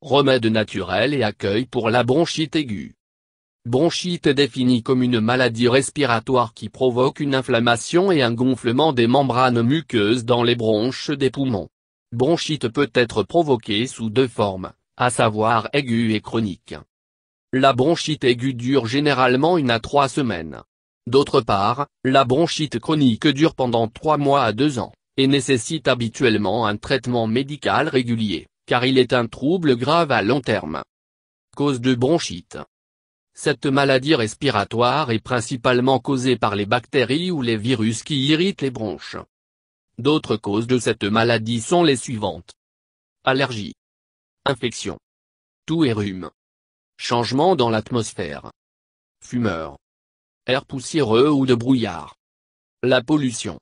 Remède naturel et accueil pour la bronchite aiguë. Bronchite est définie comme une maladie respiratoire qui provoque une inflammation et un gonflement des membranes muqueuses dans les bronches des poumons. Bronchite peut être provoquée sous deux formes, à savoir aiguë et chronique. La bronchite aiguë dure généralement une à trois semaines. D'autre part, la bronchite chronique dure pendant trois mois à deux ans, et nécessite habituellement un traitement médical régulier car il est un trouble grave à long terme. Cause de bronchite. Cette maladie respiratoire est principalement causée par les bactéries ou les virus qui irritent les bronches. D'autres causes de cette maladie sont les suivantes. Allergie. Infection. Tout et rhume. Changement dans l'atmosphère. Fumeur. Air poussiéreux ou de brouillard. La pollution.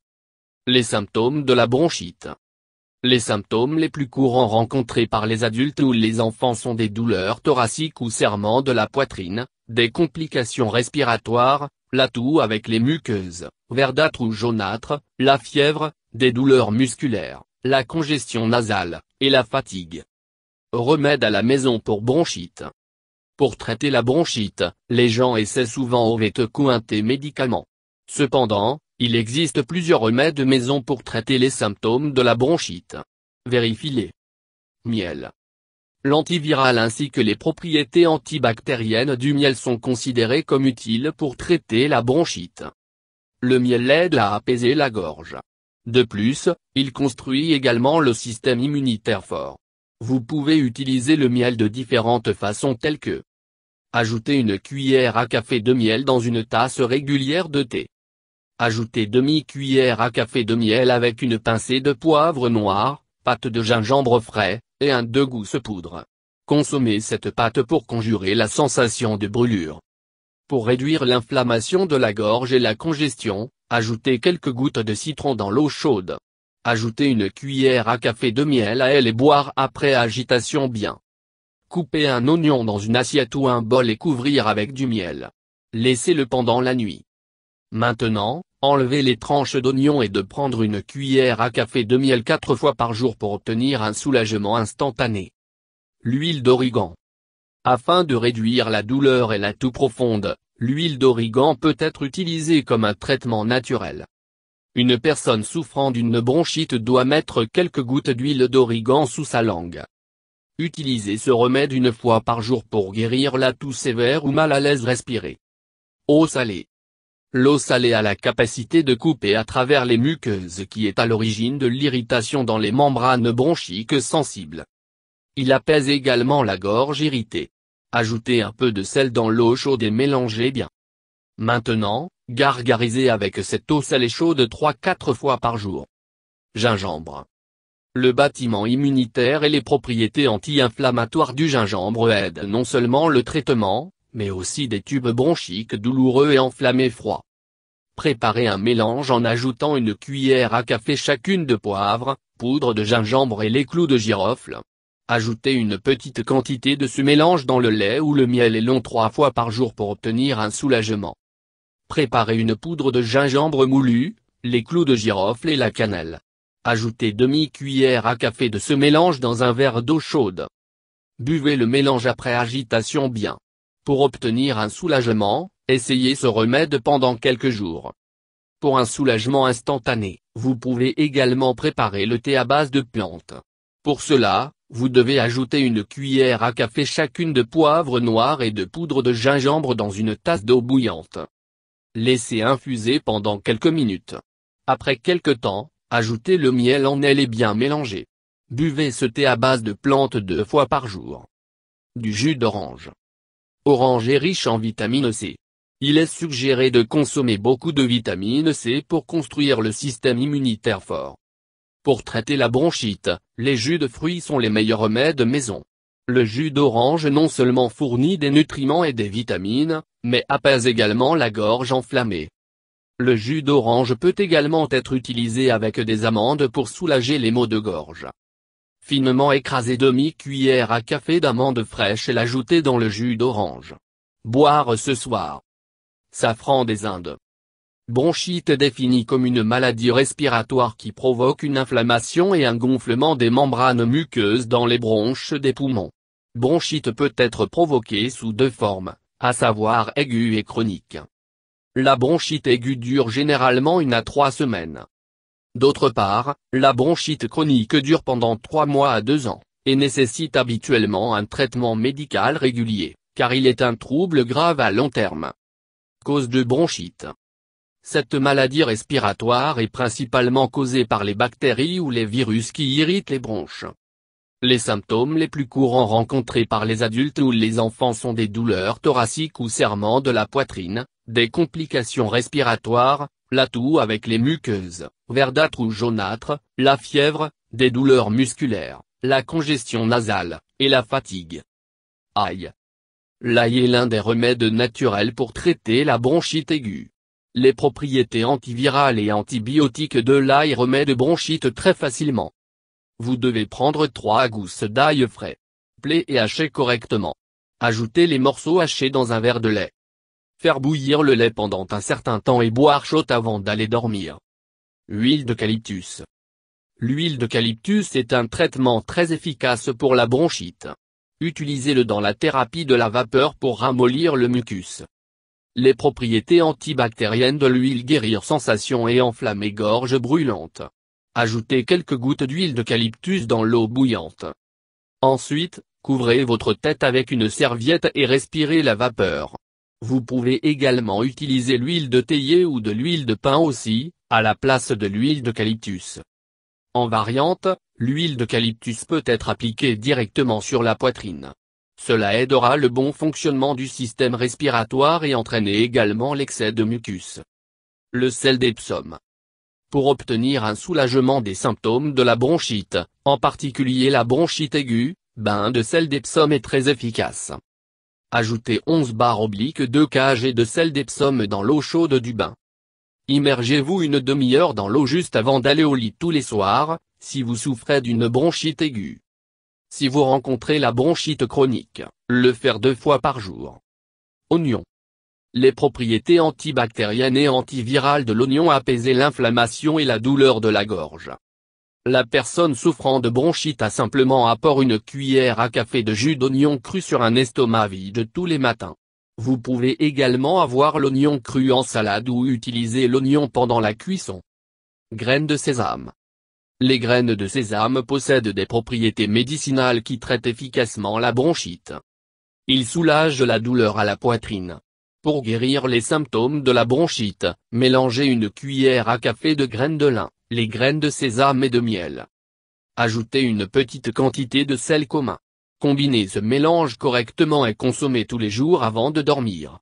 Les symptômes de la bronchite. Les symptômes les plus courants rencontrés par les adultes ou les enfants sont des douleurs thoraciques ou serments de la poitrine, des complications respiratoires, la toux avec les muqueuses, verdâtre ou jaunâtre, la fièvre, des douleurs musculaires, la congestion nasale, et la fatigue. Remède à la maison pour bronchite. Pour traiter la bronchite, les gens essaient souvent au cointé médicaments. Cependant, il existe plusieurs remèdes maison pour traiter les symptômes de la bronchite. Vérifiez-les. Miel. L'antiviral ainsi que les propriétés antibactériennes du miel sont considérées comme utiles pour traiter la bronchite. Le miel aide à apaiser la gorge. De plus, il construit également le système immunitaire fort. Vous pouvez utiliser le miel de différentes façons telles que Ajouter une cuillère à café de miel dans une tasse régulière de thé. Ajoutez demi-cuillère à café de miel avec une pincée de poivre noir, pâte de gingembre frais, et un de gousses poudre. Consommez cette pâte pour conjurer la sensation de brûlure. Pour réduire l'inflammation de la gorge et la congestion, ajoutez quelques gouttes de citron dans l'eau chaude. Ajoutez une cuillère à café de miel à elle et boire après agitation bien. Coupez un oignon dans une assiette ou un bol et couvrir avec du miel. Laissez-le pendant la nuit. Maintenant, Enlever les tranches d'oignon et de prendre une cuillère à café de miel quatre fois par jour pour obtenir un soulagement instantané. L'huile d'origan. Afin de réduire la douleur et la toux profonde, l'huile d'origan peut être utilisée comme un traitement naturel. Une personne souffrant d'une bronchite doit mettre quelques gouttes d'huile d'origan sous sa langue. Utilisez ce remède une fois par jour pour guérir la toux sévère ou mal à l'aise respirée. Eau salée. L'eau salée a la capacité de couper à travers les muqueuses qui est à l'origine de l'irritation dans les membranes bronchiques sensibles. Il apaise également la gorge irritée. Ajoutez un peu de sel dans l'eau chaude et mélangez bien. Maintenant, gargarisez avec cette eau salée chaude 3-4 fois par jour. Gingembre. Le bâtiment immunitaire et les propriétés anti-inflammatoires du gingembre aident non seulement le traitement, mais aussi des tubes bronchiques douloureux et enflammés froids. Préparez un mélange en ajoutant une cuillère à café chacune de poivre, poudre de gingembre et les clous de girofle. Ajoutez une petite quantité de ce mélange dans le lait ou le miel et long trois fois par jour pour obtenir un soulagement. Préparez une poudre de gingembre moulu, les clous de girofle et la cannelle. Ajoutez demi-cuillère à café de ce mélange dans un verre d'eau chaude. Buvez le mélange après agitation bien. Pour obtenir un soulagement, essayez ce remède pendant quelques jours. Pour un soulagement instantané, vous pouvez également préparer le thé à base de plantes. Pour cela, vous devez ajouter une cuillère à café chacune de poivre noir et de poudre de gingembre dans une tasse d'eau bouillante. Laissez infuser pendant quelques minutes. Après quelques temps, ajoutez le miel en elle et bien mélanger. Buvez ce thé à base de plantes deux fois par jour. Du jus d'orange. Orange est riche en vitamine C. Il est suggéré de consommer beaucoup de vitamine C pour construire le système immunitaire fort. Pour traiter la bronchite, les jus de fruits sont les meilleurs remèdes maison. Le jus d'orange non seulement fournit des nutriments et des vitamines, mais apaise également la gorge enflammée. Le jus d'orange peut également être utilisé avec des amandes pour soulager les maux de gorge. Finement écraser demi-cuillère à café d'amande fraîche et l'ajouter dans le jus d'orange. Boire ce soir. Safran des Indes. Bronchite est définie comme une maladie respiratoire qui provoque une inflammation et un gonflement des membranes muqueuses dans les bronches des poumons. Bronchite peut être provoquée sous deux formes, à savoir aiguë et chronique. La bronchite aiguë dure généralement une à trois semaines. D'autre part, la bronchite chronique dure pendant 3 mois à 2 ans, et nécessite habituellement un traitement médical régulier, car il est un trouble grave à long terme. Cause de bronchite. Cette maladie respiratoire est principalement causée par les bactéries ou les virus qui irritent les bronches. Les symptômes les plus courants rencontrés par les adultes ou les enfants sont des douleurs thoraciques ou serments de la poitrine, des complications respiratoires, la toux avec les muqueuses, verdâtre ou jaunâtre, la fièvre, des douleurs musculaires, la congestion nasale, et la fatigue. Aïe. L'ail est l'un des remèdes naturels pour traiter la bronchite aiguë. Les propriétés antivirales et antibiotiques de l'ail remèdent bronchite très facilement. Vous devez prendre trois gousses d'ail frais. Plaît et hachez correctement. Ajoutez les morceaux hachés dans un verre de lait faire bouillir le lait pendant un certain temps et boire chaud avant d'aller dormir. Huile d'eucalyptus. L'huile d'eucalyptus est un traitement très efficace pour la bronchite. Utilisez-le dans la thérapie de la vapeur pour ramollir le mucus. Les propriétés antibactériennes de l'huile guérir sensation et enflammer gorge brûlante. Ajoutez quelques gouttes d'huile d'eucalyptus dans l'eau bouillante. Ensuite, couvrez votre tête avec une serviette et respirez la vapeur. Vous pouvez également utiliser l'huile de théier ou de l'huile de pain aussi, à la place de l'huile d'eucalyptus. En variante, l'huile d'eucalyptus peut être appliquée directement sur la poitrine. Cela aidera le bon fonctionnement du système respiratoire et entraîner également l'excès de mucus. Le sel d'Epsom. Pour obtenir un soulagement des symptômes de la bronchite, en particulier la bronchite aiguë, bain de sel d'Epsom est très efficace. Ajoutez 11 barres obliques de cage et de sel d'Epsom dans l'eau chaude du bain. Immergez-vous une demi-heure dans l'eau juste avant d'aller au lit tous les soirs, si vous souffrez d'une bronchite aiguë. Si vous rencontrez la bronchite chronique, le faire deux fois par jour. Oignon. Les propriétés antibactériennes et antivirales de l'oignon apaisent l'inflammation et la douleur de la gorge. La personne souffrant de bronchite a simplement apport une cuillère à café de jus d'oignon cru sur un estomac vide tous les matins. Vous pouvez également avoir l'oignon cru en salade ou utiliser l'oignon pendant la cuisson. Graines de sésame. Les graines de sésame possèdent des propriétés médicinales qui traitent efficacement la bronchite. Ils soulagent la douleur à la poitrine. Pour guérir les symptômes de la bronchite, mélangez une cuillère à café de graines de lin les graines de sésame et de miel. Ajoutez une petite quantité de sel commun. Combinez ce mélange correctement et consommez tous les jours avant de dormir.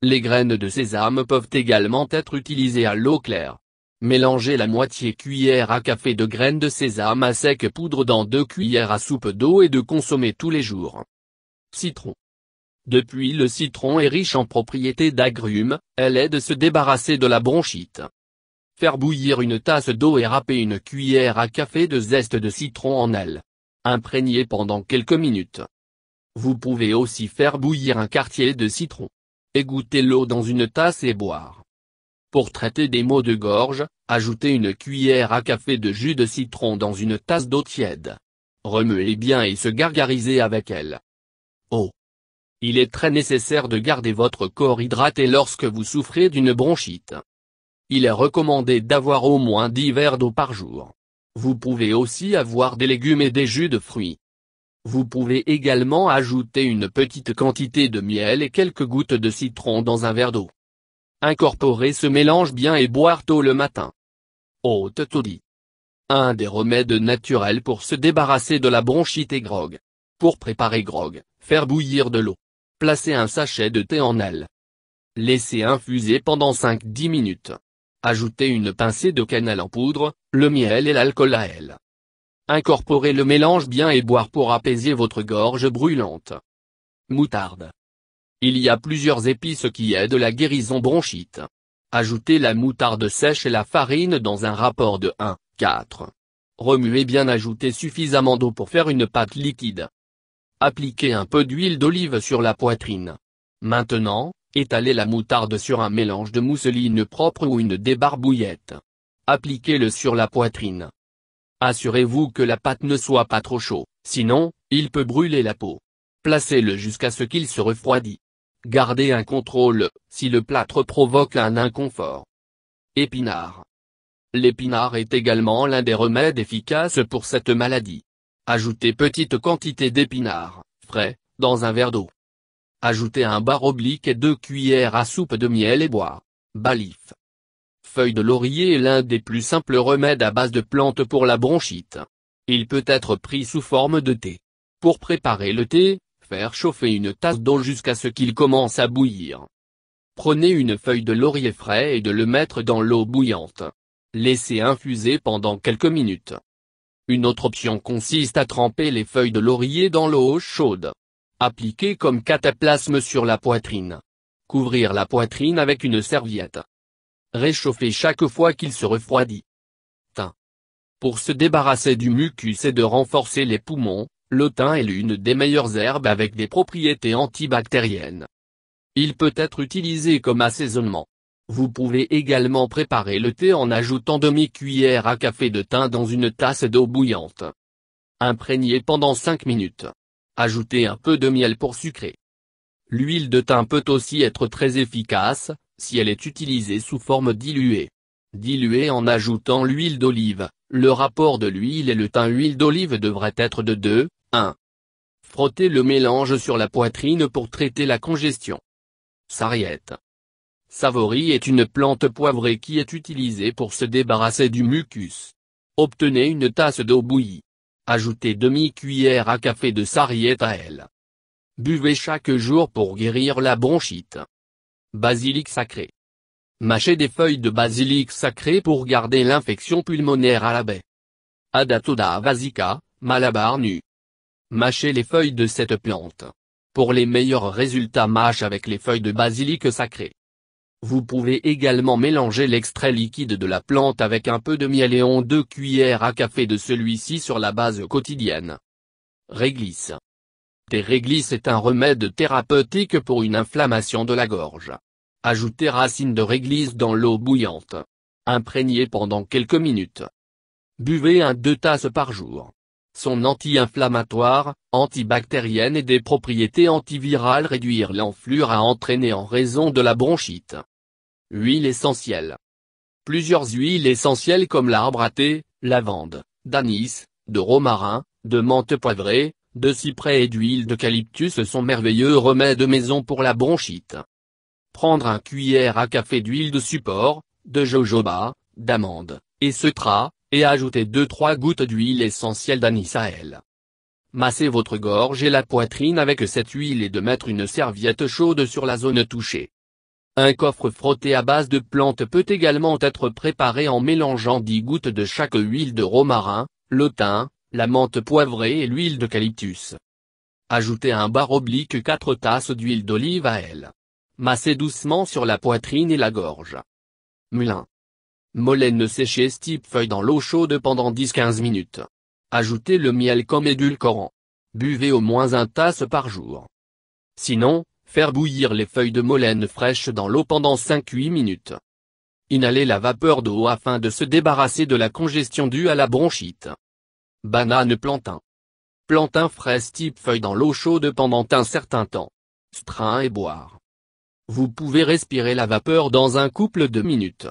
Les graines de sésame peuvent également être utilisées à l'eau claire. Mélangez la moitié cuillère à café de graines de sésame à sec poudre dans deux cuillères à soupe d'eau et de consommer tous les jours. Citron. Depuis le citron est riche en propriétés d'agrumes, elle aide à se débarrasser de la bronchite. Faire bouillir une tasse d'eau et râper une cuillère à café de zeste de citron en elle. Imprégner pendant quelques minutes. Vous pouvez aussi faire bouillir un quartier de citron. Égoutter l'eau dans une tasse et boire. Pour traiter des maux de gorge, ajoutez une cuillère à café de jus de citron dans une tasse d'eau tiède. Remuez bien et se gargarisez avec elle. Oh Il est très nécessaire de garder votre corps hydraté lorsque vous souffrez d'une bronchite il est recommandé d'avoir au moins 10 verres d'eau par jour. Vous pouvez aussi avoir des légumes et des jus de fruits. Vous pouvez également ajouter une petite quantité de miel et quelques gouttes de citron dans un verre d'eau. Incorporez ce mélange bien et boire tôt le matin. Haute taudis. Un des remèdes naturels pour se débarrasser de la bronchite et grog. Pour préparer grog, faire bouillir de l'eau. Placez un sachet de thé en elle. Laissez infuser pendant 5-10 minutes. Ajoutez une pincée de cannelle en poudre, le miel et l'alcool à elle. Incorporez le mélange bien et boire pour apaiser votre gorge brûlante. Moutarde. Il y a plusieurs épices qui aident la guérison bronchite. Ajoutez la moutarde sèche et la farine dans un rapport de 1, 4. Remuez bien ajoutez suffisamment d'eau pour faire une pâte liquide. Appliquez un peu d'huile d'olive sur la poitrine. Maintenant, Étalez la moutarde sur un mélange de mousseline propre ou une débarbouillette. Appliquez-le sur la poitrine. Assurez-vous que la pâte ne soit pas trop chaude, sinon, il peut brûler la peau. Placez-le jusqu'à ce qu'il se refroidit. Gardez un contrôle, si le plâtre provoque un inconfort. Épinard. L'épinard est également l'un des remèdes efficaces pour cette maladie. Ajoutez petite quantité d'épinard frais, dans un verre d'eau. Ajoutez un bar oblique et deux cuillères à soupe de miel et bois. Balif. Feuille de laurier est l'un des plus simples remèdes à base de plantes pour la bronchite. Il peut être pris sous forme de thé. Pour préparer le thé, faire chauffer une tasse d'eau jusqu'à ce qu'il commence à bouillir. Prenez une feuille de laurier frais et de le mettre dans l'eau bouillante. Laissez infuser pendant quelques minutes. Une autre option consiste à tremper les feuilles de laurier dans l'eau chaude. Appliquer comme cataplasme sur la poitrine. Couvrir la poitrine avec une serviette. Réchauffer chaque fois qu'il se refroidit. Thym. Pour se débarrasser du mucus et de renforcer les poumons, le thym est l'une des meilleures herbes avec des propriétés antibactériennes. Il peut être utilisé comme assaisonnement. Vous pouvez également préparer le thé en ajoutant demi-cuillère à café de thym dans une tasse d'eau bouillante. Imprégner pendant 5 minutes. Ajoutez un peu de miel pour sucrer. L'huile de thym peut aussi être très efficace, si elle est utilisée sous forme diluée. Diluée en ajoutant l'huile d'olive, le rapport de l'huile et le thym huile d'olive devrait être de 2, 1. Frottez le mélange sur la poitrine pour traiter la congestion. Sarriette. Savory est une plante poivrée qui est utilisée pour se débarrasser du mucus. Obtenez une tasse d'eau bouillie. Ajoutez demi-cuillère à café de sarriette à elle. Buvez chaque jour pour guérir la bronchite. Basilic sacré. Mâchez des feuilles de basilic sacré pour garder l'infection pulmonaire à la baie. Adatoda vasica, Malabar nu. Mâchez les feuilles de cette plante. Pour les meilleurs résultats mâchez avec les feuilles de basilic sacré. Vous pouvez également mélanger l'extrait liquide de la plante avec un peu de miel et on deux cuillères à café de celui-ci sur la base quotidienne. Réglisse. Téréglisse réglisse est un remède thérapeutique pour une inflammation de la gorge. Ajoutez racines de réglisse dans l'eau bouillante. Imprégnez pendant quelques minutes. Buvez un deux tasses par jour. Son anti-inflammatoire, antibactérienne et des propriétés antivirales réduire l'enflure à entraîner en raison de la bronchite. Huile essentielle. Plusieurs huiles essentielles comme l'arbre à thé, lavande, d'anis, de romarin, de menthe poivrée, de cyprès et d'huile d'eucalyptus sont merveilleux remèdes maison pour la bronchite. Prendre un cuillère à café d'huile de support, de jojoba, d'amande, et cetra, et ajoutez 2-3 gouttes d'huile essentielle d'anis à elle. Massez votre gorge et la poitrine avec cette huile et de mettre une serviette chaude sur la zone touchée. Un coffre frotté à base de plantes peut également être préparé en mélangeant 10 gouttes de chaque huile de romarin, le thym, la menthe poivrée et l'huile de d'eucalyptus. Ajoutez un bar oblique 4 tasses d'huile d'olive à elle. Massez doucement sur la poitrine et la gorge. Mulin. Molène séchée type feuille dans l'eau chaude pendant 10-15 minutes. Ajoutez le miel comme édulcorant. Buvez au moins un tasse par jour. Sinon, faire bouillir les feuilles de molène fraîches dans l'eau pendant 5-8 minutes. Inhaler la vapeur d'eau afin de se débarrasser de la congestion due à la bronchite. Banane plantain. Plantain frais type feuille dans l'eau chaude pendant un certain temps. Strain et boire. Vous pouvez respirer la vapeur dans un couple de minutes.